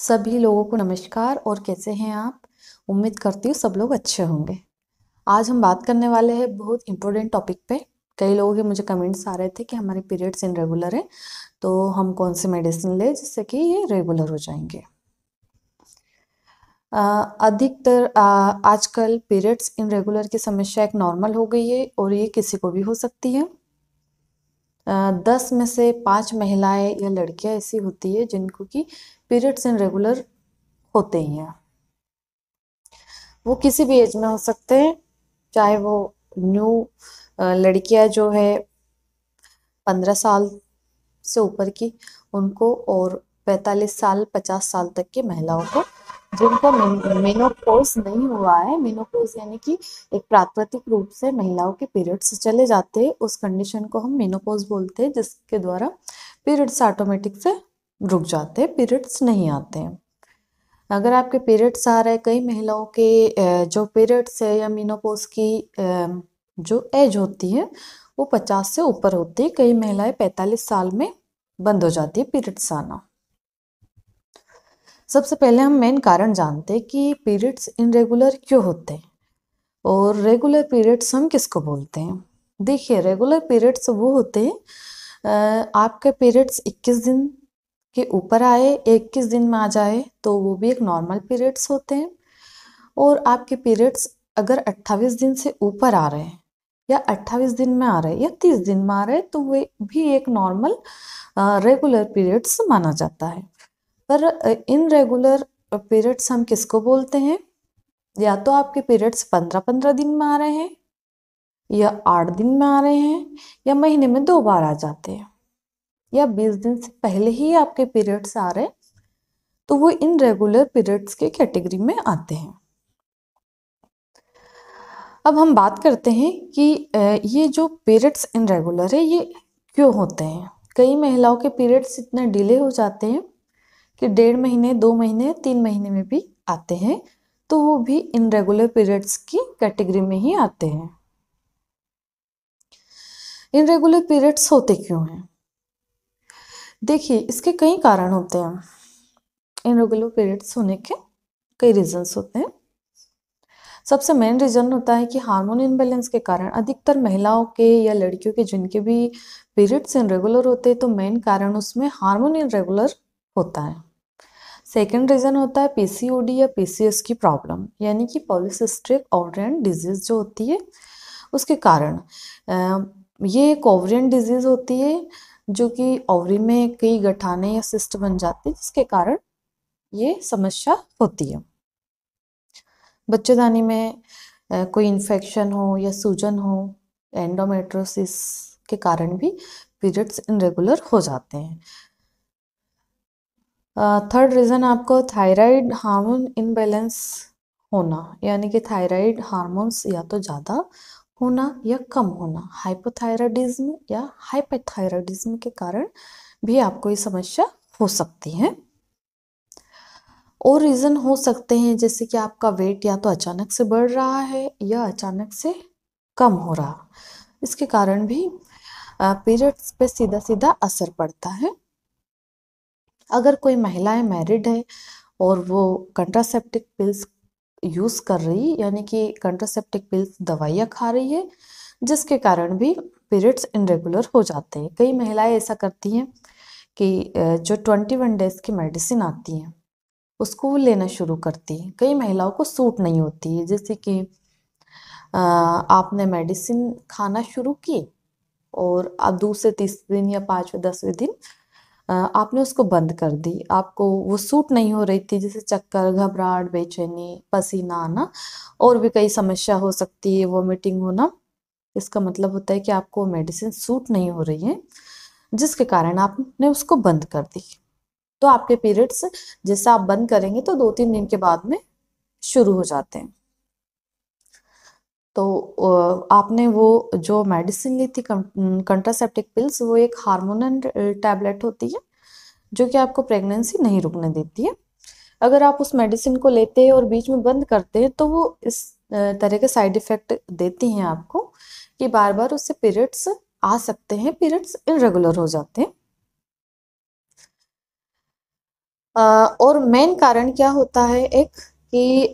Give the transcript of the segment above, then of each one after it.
सभी लोगों को नमस्कार और कैसे हैं आप उम्मीद करती हूँ सब लोग अच्छे होंगे आज हम बात करने वाले हैं बहुत इंपॉर्टेंट टॉपिक पे कई लोगों के मुझे कमेंट्स आ रहे थे कि हमारे पीरियड्स इनरेगुलर हैं तो हम कौन से मेडिसिन लें जिससे कि ये रेगुलर हो जाएंगे अधिकतर आजकल पीरियड्स इनरेगुलर की समस्या एक नॉर्मल हो गई है और ये किसी को भी हो सकती है दस में से पाँच महिलाएं या लड़कियां ऐसी होती है जिनको कि पीरियड्स इन रेगुलर होते ही हैं वो किसी भी एज में हो सकते हैं चाहे वो न्यू लड़कियां जो है पंद्रह साल से ऊपर की उनको और पैंतालीस साल पचास साल तक की महिलाओं को जिनका मेनोपोज नहीं हुआ है मेनोपोज यानी कि एक प्राकृतिक रूप से महिलाओं के पीरियड्स चले जाते हैं उस कंडीशन को हम मेनोपोज बोलते हैं जिसके द्वारा पीरियड्स ऑटोमेटिक से रुक जाते हैं पीरियड्स नहीं आते हैं अगर आपके पीरियड्स आ रहे हैं कई महिलाओं के जो पीरियड्स है या मीनोपोज की जो एज होती है वो पचास से ऊपर होती है कई महिलाएं पैंतालीस साल में बंद हो जाती है पीरियड्स आना सबसे पहले हम मेन कारण जानते हैं कि पीरियड्स इनरेगुलर क्यों होते हैं और रेगुलर पीरियड्स हम किसको बोलते हैं देखिए रेगुलर पीरियड्स वो होते हैं आपके पीरियड्स 21 दिन के ऊपर आए 21 दिन में आ जाए तो वो भी एक नॉर्मल पीरियड्स होते हैं और आपके पीरियड्स अगर 28 दिन से ऊपर आ रहे हैं या 28 दिन में आ रहे हैं या 30 दिन में आ रहे हैं तो वे भी एक नॉर्मल रेगुलर पीरियड्स माना जाता है पर इन रेगुलर पीरियड्स हम किसको बोलते हैं या तो आपके पीरियड्स पंद्रह पंद्रह दिन में आ रहे हैं या आठ दिन में आ रहे हैं या महीने में दो बार आ जाते हैं या बीस दिन से पहले ही आपके पीरियड्स आ रहे हैं तो वो इन रेगुलर पीरियड्स के कैटेगरी में आते हैं अब हम बात करते हैं कि ये जो पीरियड्स इनरेगुलर है ये क्यों होते हैं कई महिलाओं के पीरियड्स इतने डिले हो जाते हैं कि डेढ़ महीने दो महीने तीन महीने में भी आते हैं तो वो भी इनरेगुलर पीरियड्स की कैटेगरी में ही आते हैं इनरेगुलर पीरियड्स होते क्यों हैं देखिए इसके कई कारण होते हैं इनरेगुलर पीरियड्स होने के कई रीजंस होते हैं सबसे मेन रीज़न होता है कि हार्मोन इम्बेलेंस के कारण अधिकतर महिलाओं के या लड़कियों के जिनके भी पीरियड्स इनरेगुलर होते हैं तो मेन कारण उसमें हार्मोन इनरेगुलर होता है सेकेंड रीज़न होता है पी या पीसीएस की प्रॉब्लम यानी कि पॉलिसिस्ट्रिक ऑवरियन डिजीज़ जो होती है उसके कारण ये एक ओवरियन डिजीज़ होती है जो कि ओवरी में कई गठाने या सिस्ट बन जाते हैं जिसके कारण ये समस्या होती है बच्चेदानी में कोई इन्फेक्शन हो या सूजन हो एंडोमेट्रोसिस के कारण भी पीरियड्स इनरेगुलर हो जाते हैं थर्ड रीज़न आपको थायराइड हार्मोन इनबैलेंस होना यानी कि थायराइड हार्मोन्स या तो ज़्यादा होना या कम होना हाइपोथायराइडिज्म या हाइपेथायराइडिज्म के कारण भी आपको ये समस्या हो सकती है और रीज़न हो सकते हैं जैसे कि आपका वेट या तो अचानक से बढ़ रहा है या अचानक से कम हो रहा इसके कारण भी पीरियड्स पे सीधा सीधा असर पड़ता है अगर कोई महिलाएं मैरिड है और वो कंट्रासेप्टिक पिल्स यूज़ कर रही यानी कि कंट्रासेप्टिक पिल्स दवाइयाँ खा रही है जिसके कारण भी पीरियड्स इनरेगुलर हो जाते हैं कई महिलाएं ऐसा करती हैं कि जो ट्वेंटी वन डेज़ की मेडिसिन आती है उसको वो लेना शुरू करती है कई महिलाओं को सूट नहीं होती है जैसे कि आपने मेडिसिन खाना शुरू की और अब दूसरे तीसरे दिन या पाँचवें दसवें दिन आपने उसको बंद कर दी आपको वो सूट नहीं हो रही थी जैसे चक्कर घबराहट बेचैनी पसीना आना और भी कई समस्या हो सकती है वॉमिटिंग होना इसका मतलब होता है कि आपको मेडिसिन सूट नहीं हो रही है जिसके कारण आपने उसको बंद कर दी तो आपके पीरियड्स जैसे आप बंद करेंगे तो दो तीन दिन के बाद में शुरू हो जाते हैं तो आपने वो जो मेडिसिन ली थी कंट्रासेप्टिक पिल्स वो एक हार्मोनल टैबलेट होती है जो कि आपको प्रेगनेंसी नहीं रुकने देती है अगर आप उस मेडिसिन को लेते हैं और बीच में बंद करते हैं तो वो इस तरह के साइड इफ़ेक्ट देती हैं आपको कि बार बार उससे पीरियड्स आ सकते हैं पीरियड्स इनरेगुलर हो जाते हैं और मेन कारण क्या होता है एक कि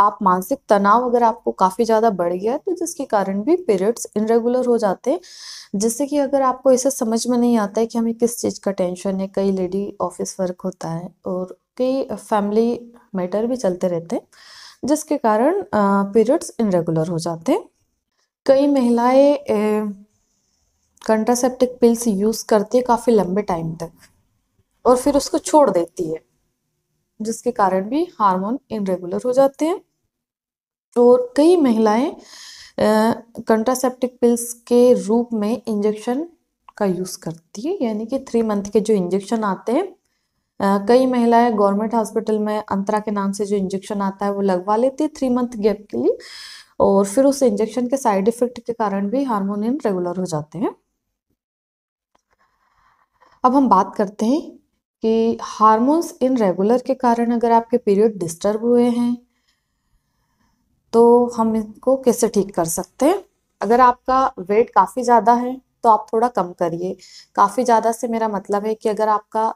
आप मानसिक तनाव अगर आपको काफ़ी ज़्यादा बढ़ गया है तो जिसके कारण भी पीरियड्स इनरेगुलर हो जाते हैं जिससे कि अगर आपको इसे समझ में नहीं आता है कि हमें किस चीज़ का टेंशन है कई लेडी ऑफिस वर्क होता है और कई फैमिली मैटर भी चलते रहते हैं जिसके कारण पीरियड्स इनरेगुलर हो जाते हैं कई महिलाएं कंट्रासेप्टिक पिल्स यूज़ करती है काफ़ी लंबे टाइम तक और फिर उसको छोड़ देती है जिसके कारण भी हार्मोन इनरेगुलर हो जाते हैं और कई महिलाएं कंट्रासेप्टिक पिल्स के रूप में इंजेक्शन का यूज़ करती है यानी कि थ्री मंथ के जो इंजेक्शन आते हैं कई महिलाएं गवर्नमेंट हॉस्पिटल में अंतरा के नाम से जो इंजेक्शन आता है वो लगवा लेती है थ्री मंथ गैप के लिए और फिर उस इंजेक्शन के साइड इफेक्ट के कारण भी हार्मोनियन रेगुलर हो जाते हैं अब हम बात करते हैं कि हार्मोन्स इन रेगुलर के कारण अगर आपके पीरियड डिस्टर्ब हुए हैं तो हम इनको कैसे ठीक कर सकते हैं अगर आपका वेट काफ़ी ज़्यादा है तो आप थोड़ा कम करिए काफ़ी ज़्यादा से मेरा मतलब है कि अगर आपका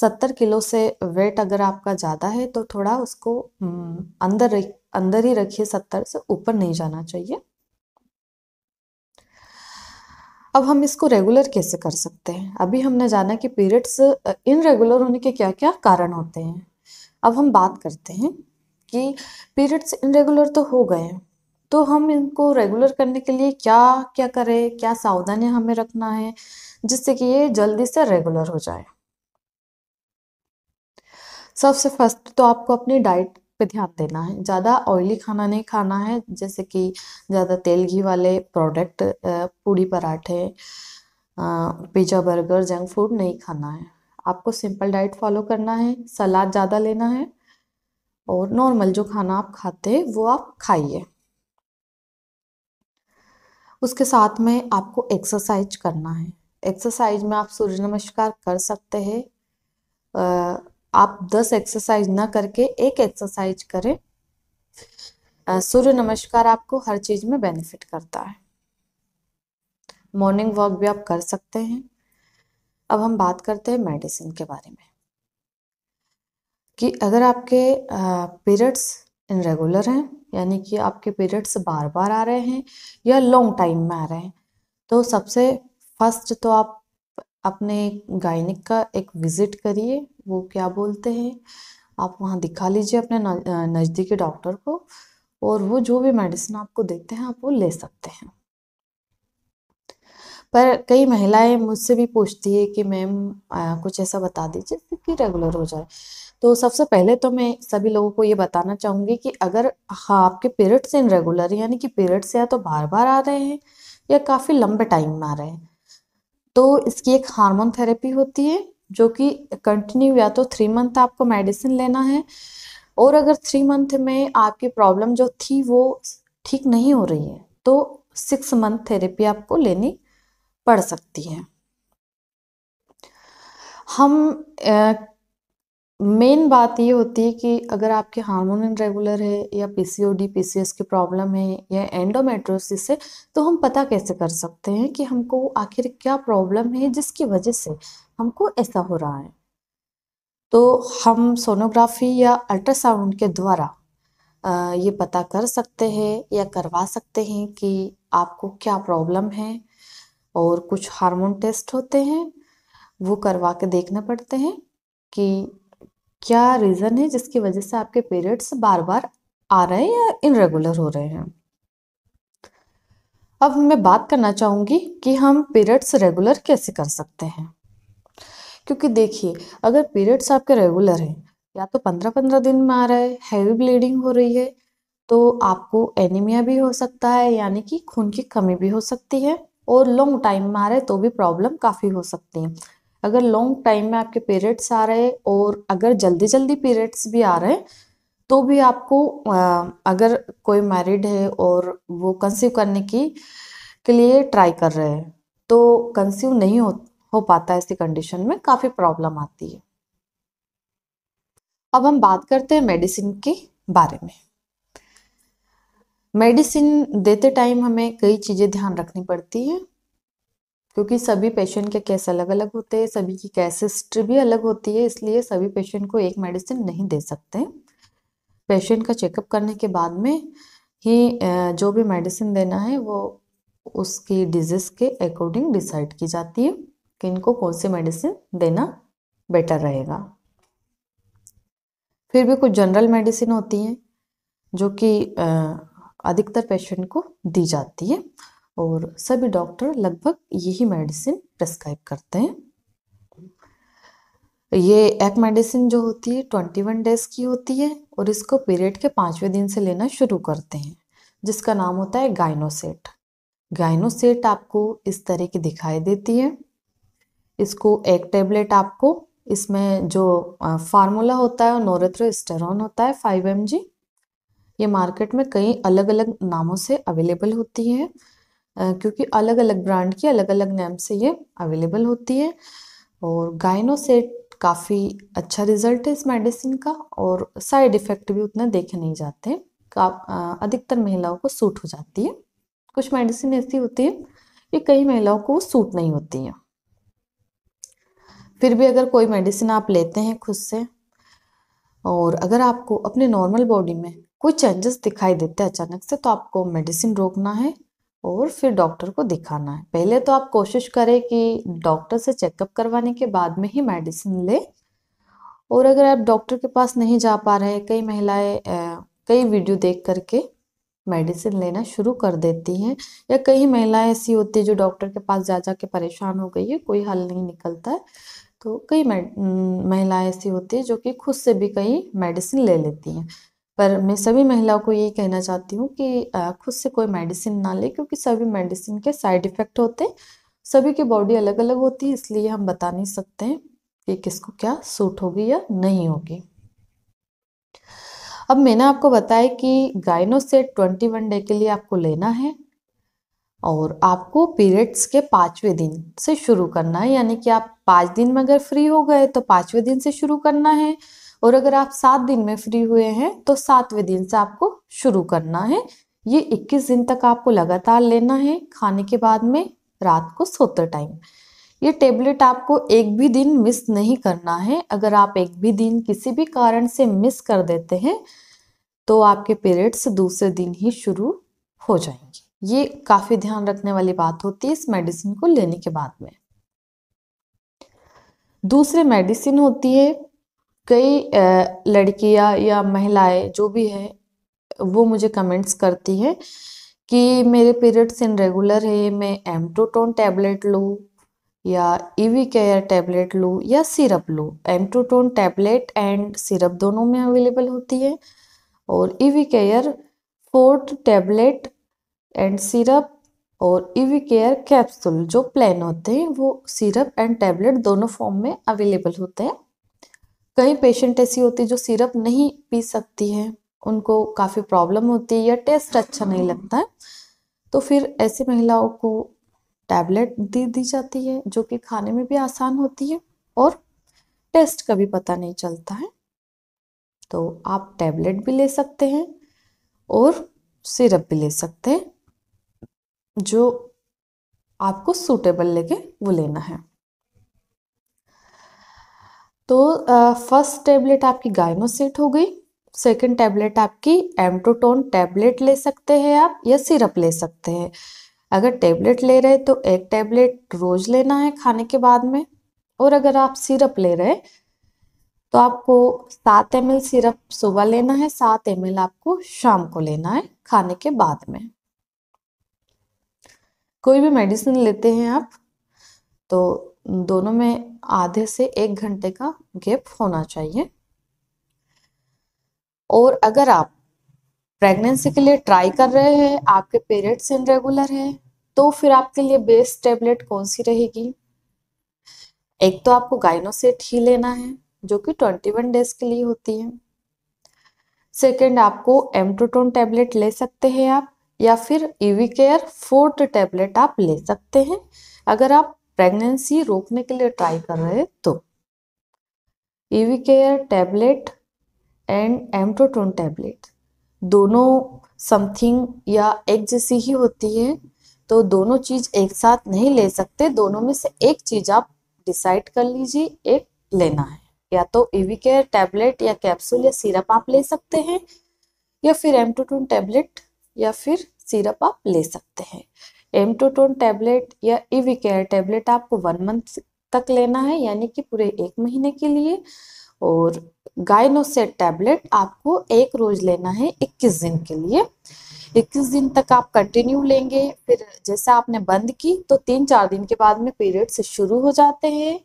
सत्तर किलो से वेट अगर आपका ज़्यादा है तो थोड़ा उसको हम्म, अंदर अंदर ही रखिए सत्तर से ऊपर नहीं जाना चाहिए अब हम इसको रेगुलर कैसे कर सकते हैं अभी हमने जाना कि पीरियड्स इनरेगुलर होने के क्या क्या कारण होते हैं अब हम बात करते हैं कि पीरियड्स इनरेगुलर तो हो गए तो हम इनको रेगुलर करने के लिए क्या क्या करें क्या सावधानियां हमें रखना है जिससे कि ये जल्दी से रेगुलर हो जाए सबसे फर्स्ट तो आपको अपनी डाइट पे ध्यान देना है ज़्यादा ऑयली खाना नहीं खाना है जैसे कि ज़्यादा तेल घी वाले प्रोडक्ट पूड़ी पराठे पिज़्ज़ा बर्गर जंक फूड नहीं खाना है आपको सिंपल डाइट फॉलो करना है सलाद ज़्यादा लेना है और नॉर्मल जो खाना आप खाते हैं वो आप खाइए उसके साथ में आपको एक्सरसाइज करना है एक्सरसाइज में आप सूर्य नमस्कार कर सकते हैं आप दस एक्सरसाइज ना करके एक एक्सरसाइज करें सूर्य नमस्कार आपको हर चीज में बेनिफिट करता है मॉर्निंग वॉक भी आप कर सकते हैं अब हम बात करते हैं मेडिसिन के बारे में कि अगर आपके पीरियड्स इनरेगुलर हैं यानी कि आपके पीरियड्स बार बार आ रहे हैं या लॉन्ग टाइम में आ रहे हैं तो सबसे फर्स्ट तो आप अपने गायनिक का एक विज़िट करिए वो क्या बोलते हैं आप वहाँ दिखा लीजिए अपने नज़दीकी डॉक्टर को और वो जो भी मेडिसिन आपको देते हैं आप वो ले सकते हैं पर कई महिलाएं मुझसे भी पूछती है कि मैम कुछ ऐसा बता दीजिए कि रेगुलर हो जाए तो सबसे पहले तो मैं सभी लोगों को ये बताना चाहूँगी कि अगर हाँ आपके पीरियड्स इन रेगुलर यानी कि पीरियड्स या तो बार बार आ रहे हैं या काफ़ी लंबे टाइम में आ रहे हैं तो इसकी एक हार्मोन थेरेपी होती है जो कि कंटिन्यू या तो थ्री मंथ आपको मेडिसिन लेना है और अगर थ्री मंथ में आपकी प्रॉब्लम जो थी वो ठीक नहीं हो रही है तो सिक्स मंथ थेरेपी आपको लेनी पड़ सकती है हम मेन बात ये होती है कि अगर आपके हार्मोन इनरेगुलर है या पीसीओडी पीसीएस की प्रॉब्लम है या एंडोमेट्रोसिस है तो हम पता कैसे कर सकते हैं कि हमको आखिर क्या प्रॉब्लम है जिसकी वजह से हमको ऐसा हो रहा है तो हम सोनोग्राफी या अल्ट्रासाउंड के द्वारा ये पता कर सकते हैं या करवा सकते हैं कि आपको क्या प्रॉब्लम है और कुछ हार्मोन टेस्ट होते हैं वो करवा के देखना पड़ते हैं कि क्या रीज़न है जिसकी वजह से आपके पीरियड्स बार बार आ रहे हैं या इनरेगुलर हो रहे हैं अब मैं बात करना चाहूँगी कि हम पीरियड्स रेगुलर कैसे कर सकते हैं क्योंकि देखिए अगर पीरियड्स आपके रेगुलर हैं या तो पंद्रह पंद्रह दिन में आ रहा है हैवी ब्लीडिंग हो रही है तो आपको एनीमिया भी हो सकता है यानी कि खून की कमी भी हो सकती है और लॉन्ग टाइम में आ है तो भी प्रॉब्लम काफ़ी हो सकती है अगर लॉन्ग टाइम में आपके पीरियड्स आ रहे हैं और अगर जल्दी जल्दी पीरियड्स भी आ रहे हैं तो भी आपको अगर कोई मैरिड है और वो कंसीव करने की के लिए ट्राई कर रहे हैं तो कंसीव नहीं हो हो पाता ऐसी कंडीशन में काफ़ी प्रॉब्लम आती है अब हम बात करते हैं मेडिसिन के बारे में मेडिसिन देते टाइम हमें कई चीज़ें ध्यान रखनी पड़ती है क्योंकि सभी पेशेंट के केस अलग अलग होते हैं सभी की केस हिस्ट्री भी अलग होती है इसलिए सभी पेशेंट को एक मेडिसिन नहीं दे सकते पेशेंट का चेकअप करने के बाद में ही जो भी मेडिसिन देना है वो उसकी डिजीज़ के अकॉर्डिंग डिसाइड की जाती है कि इनको कौन सी मेडिसिन देना बेटर रहेगा फिर भी कुछ जनरल मेडिसिन होती हैं जो कि अधिकतर पेशेंट को दी जाती है और सभी डॉक्टर लगभग यही मेडिसिन प्रेस्क्राइब करते हैं ये एक मेडिसिन जो होती है ट्वेंटी वन डेज की होती है और इसको पीरियड के पाँचवें दिन से लेना शुरू करते हैं जिसका नाम होता है गाइनोसेट गाइनोसेट आपको इस तरह की दिखाई देती है इसको एक टेबलेट आपको इसमें जो फार्मूला होता है नोरेथ्रोस्टेरॉन होता है फाइव एम ये मार्केट में कई अलग अलग नामों से अवेलेबल होती है क्योंकि अलग अलग ब्रांड की अलग अलग नेम से ये अवेलेबल होती है और गाइनोसेट काफ़ी अच्छा रिजल्ट है इस मेडिसिन का और साइड इफ़ेक्ट भी उतना देखे नहीं जाते का अधिकतर महिलाओं को सूट हो जाती है कुछ मेडिसिन ऐसी होती है कि कई महिलाओं को सूट नहीं होती है फिर भी अगर कोई मेडिसिन आप लेते हैं खुद से और अगर आपको अपने नॉर्मल बॉडी में कोई चेंजेस दिखाई देते हैं अचानक से तो आपको मेडिसिन रोकना है और फिर डॉक्टर को दिखाना है पहले तो आप कोशिश करें कि डॉक्टर से चेकअप करवाने के बाद में ही मेडिसिन लें और अगर आप डॉक्टर के पास नहीं जा पा रहे कई महिलाएं कई वीडियो देख करके मेडिसिन लेना शुरू कर देती हैं या कई महिलाएं ऐसी होती है जो डॉक्टर के पास जा जा के परेशान हो गई है कोई हल नहीं निकलता है तो कई महिलाएं ऐसी होती है जो कि खुद से भी कई मेडिसिन ले लेती हैं पर मैं सभी महिलाओं को यही कहना चाहती हूँ कि खुद से कोई मेडिसिन ना ले क्योंकि सभी मेडिसिन के साइड इफ़ेक्ट होते हैं सभी की बॉडी अलग अलग होती है इसलिए हम बता नहीं सकते हैं कि किसको क्या सूट होगी या नहीं होगी अब मैंने आपको बताया कि गायनो से ट्वेंटी वन डे के लिए आपको लेना है और आपको पीरियड्स के पाँचवें दिन से शुरू करना है यानी कि आप पाँच दिन में अगर फ्री हो गए तो पाँचवें दिन से शुरू करना है और अगर आप सात दिन में फ्री हुए हैं तो सातवें दिन से आपको शुरू करना है ये 21 दिन तक आपको लगातार लेना है खाने के बाद में रात को सोते टाइम ये टेबलेट आपको एक भी दिन मिस नहीं करना है अगर आप एक भी दिन किसी भी कारण से मिस कर देते हैं तो आपके पीरियड्स दूसरे दिन ही शुरू हो जाएंगे ये काफ़ी ध्यान रखने वाली बात होती है इस मेडिसिन को लेने के बाद में दूसरी मेडिसिन होती है कई लड़कियां या महिलाएं जो भी हैं वो मुझे कमेंट्स करती हैं कि मेरे पीरियड्स इन रेगुलर है मैं एम्टोटोन टैबलेट लूँ या ईवी केयर टैबलेट लूँ या सिरप लूँ एम्टोटोन टैबलेट एंड सिरप दोनों में अवेलेबल होती है और Evecare forte tablet and syrup और ईवी केयर कैप्सूल जो प्लान होते हैं वो सिरप एंड टैबलेट दोनों फॉर्म में अवेलेबल होते हैं कई पेशेंट ऐसी होती है जो सिरप नहीं पी सकती है उनको काफ़ी प्रॉब्लम होती है या टेस्ट अच्छा नहीं लगता है तो फिर ऐसी महिलाओं को टैबलेट दे दी जाती है जो कि खाने में भी आसान होती है और टेस्ट का भी पता नहीं चलता है तो आप टैबलेट भी ले सकते हैं और सिरप भी ले सकते हैं जो आपको सूटेबल लगे वो लेना है तो फर्स्ट टैबलेट आपकी गायनोसेट हो गई सेकंड टैबलेट आपकी एम्टोटोन टैबलेट ले सकते हैं आप या सिरप ले सकते हैं अगर टैबलेट ले रहे तो एक टैबलेट रोज लेना है खाने के बाद में और अगर आप सिरप ले रहे तो आपको सात एम एल सिरप सुबह लेना है सात एम आपको शाम को लेना है खाने के बाद में कोई भी मेडिसिन लेते हैं आप तो दोनों में आधे से एक घंटे का गैप होना चाहिए और अगर आप प्रेगनेंसी के लिए ट्राई कर रहे हैं आपके पीरियड्स इनरेगुलर है तो फिर आपके लिए बेस्ट टेबलेट कौन सी रहेगी एक तो आपको गाइनोसेट ही लेना है जो कि 21 डेज के लिए होती है सेकंड आपको एमटोटोन टेबलेट ले सकते हैं आप या फिर ईवी केयर फोर्थ टेबलेट आप ले सकते हैं अगर आप प्रेगनेंसी रोकने के लिए ट्राई कर रहे तो Evecare tablet and M2Tone tablet दोनों समथिंग या एक जैसी ही होती है तो दोनों चीज एक साथ नहीं ले सकते दोनों में से एक चीज आप डिसाइड कर लीजिए एक लेना है या तो ईवी केयर टैबलेट या कैप्सूल या सिरप आप ले सकते हैं या फिर एमटोटोन टैबलेट या फिर सिरप आप ले सकते हैं एमटोटोन टैबलेट या इविकेयर e टैबलेट आपको वन मंथ तक लेना है यानी कि पूरे एक महीने के लिए और गायनोसेट टैबलेट आपको एक रोज लेना है 21 दिन के लिए 21 दिन तक आप कंटिन्यू लेंगे फिर जैसे आपने बंद की तो तीन चार दिन के बाद में पीरियड्स शुरू हो जाते हैं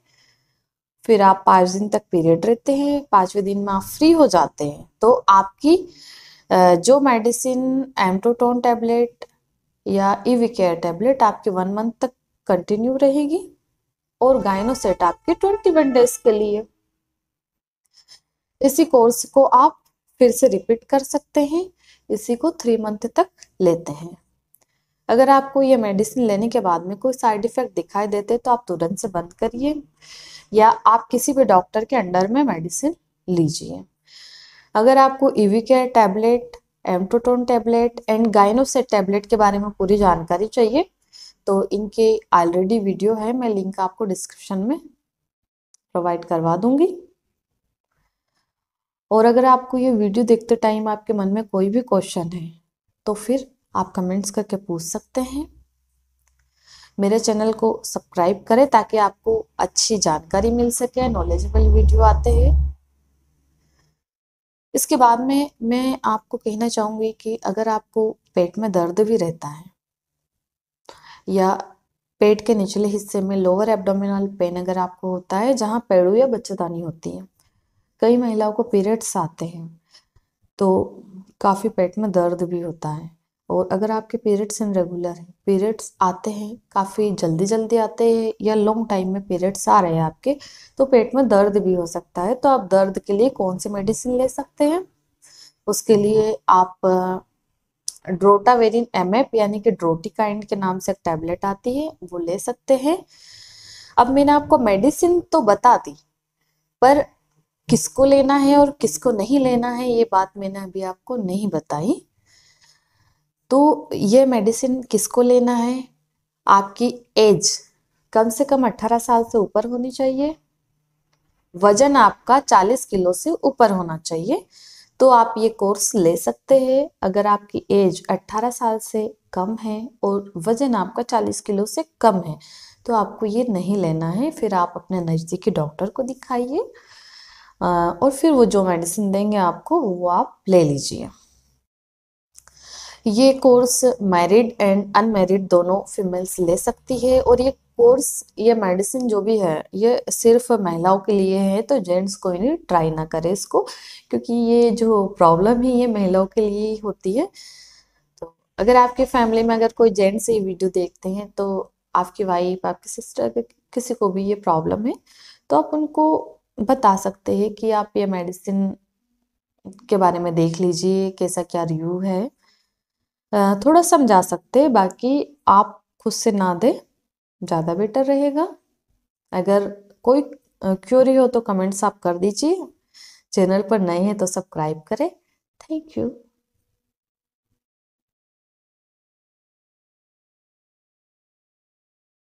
फिर आप पाँच दिन तक पीरियड रहते हैं पाँचवें दिन में आप फ्री हो जाते हैं तो आपकी जो मेडिसिन एम्टोटोन टैबलेट या इवी केयर टैबलेट आपकी वन मंथ तक कंटिन्यू रहेगी और गायनोसेट आपके ट्वेंटी वन डेज के लिए इसी कोर्स को आप फिर से रिपीट कर सकते हैं इसी को थ्री मंथ तक लेते हैं अगर आपको ये मेडिसिन लेने के बाद में कोई साइड इफेक्ट दिखाई देते तो आप तुरंत से बंद करिए या आप किसी भी डॉक्टर के अंडर में मेडिसिन लीजिए अगर आपको Evecare tablet M2Tone tablet and Gynoset tablet के बारे में पूरी जानकारी चाहिए तो इनके ऑलरेडी वीडियो है मैं लिंक आपको डिस्क्रिप्शन में प्रोवाइड करवा दूंगी और अगर आपको ये वीडियो देखते टाइम आपके मन में कोई भी क्वेश्चन है तो फिर आप कमेंट्स करके पूछ सकते हैं मेरे चैनल को सब्सक्राइब करें ताकि आपको अच्छी जानकारी मिल सके नॉलेजेबल वीडियो आते हैं इसके बाद में मैं आपको कहना चाहूँगी कि अगर आपको पेट में दर्द भी रहता है या पेट के निचले हिस्से में लोअर एब्डोमिनल पेन अगर आपको होता है जहाँ पेड़ू या बच्चेदानी होती है कई महिलाओं को पीरियड्स आते हैं तो काफ़ी पेट में दर्द भी होता है और अगर आपके पीरियड्स इन रेगुलर हैं पीरियड्स आते हैं काफ़ी जल्दी जल्दी आते हैं या लॉन्ग टाइम में पीरियड्स आ रहे हैं आपके तो पेट में दर्द भी हो सकता है तो आप दर्द के लिए कौन सी मेडिसिन ले सकते हैं उसके लिए आप ड्रोटावेरिन एम यानी कि ड्रोटिकाइंड के नाम से एक टैबलेट आती है वो ले सकते हैं अब मैंने आपको मेडिसिन तो बता दी पर किसको लेना है और किसको नहीं लेना है ये बात मैंने अभी आपको नहीं बताई तो ये मेडिसिन किसको लेना है आपकी एज कम से कम 18 साल से ऊपर होनी चाहिए वजन आपका 40 किलो से ऊपर होना चाहिए तो आप ये कोर्स ले सकते हैं अगर आपकी एज 18 साल से कम है और वजन आपका 40 किलो से कम है तो आपको ये नहीं लेना है फिर आप अपने नज़दीकी डॉक्टर को दिखाइए और फिर वो जो मेडिसिन देंगे आपको वो आप ले लीजिए ये कोर्स मैरिड एंड अनमैरिड दोनों फीमेल्स ले सकती है और ये कोर्स ये मेडिसिन जो भी है ये सिर्फ महिलाओं के लिए है तो जेंट्स कोई नहीं ट्राई ना करे इसको क्योंकि ये जो प्रॉब्लम है ये महिलाओं के लिए ही होती है तो अगर आपके फैमिली में अगर कोई जेंट्स ये वीडियो देखते हैं तो आपकी वाइफ आपकी सिस्टर किसी को भी ये प्रॉब्लम है तो आप उनको बता सकते हैं कि आप ये मेडिसिन के बारे में देख लीजिए कैसा क्या रिव्यू है थोड़ा समझा सकते बाकी आप खुद से ना दें ज़्यादा बेटर रहेगा अगर कोई क्यूरी हो तो कमेंट्स आप कर दीजिए चैनल पर नए हैं तो सब्सक्राइब करें थैंक यू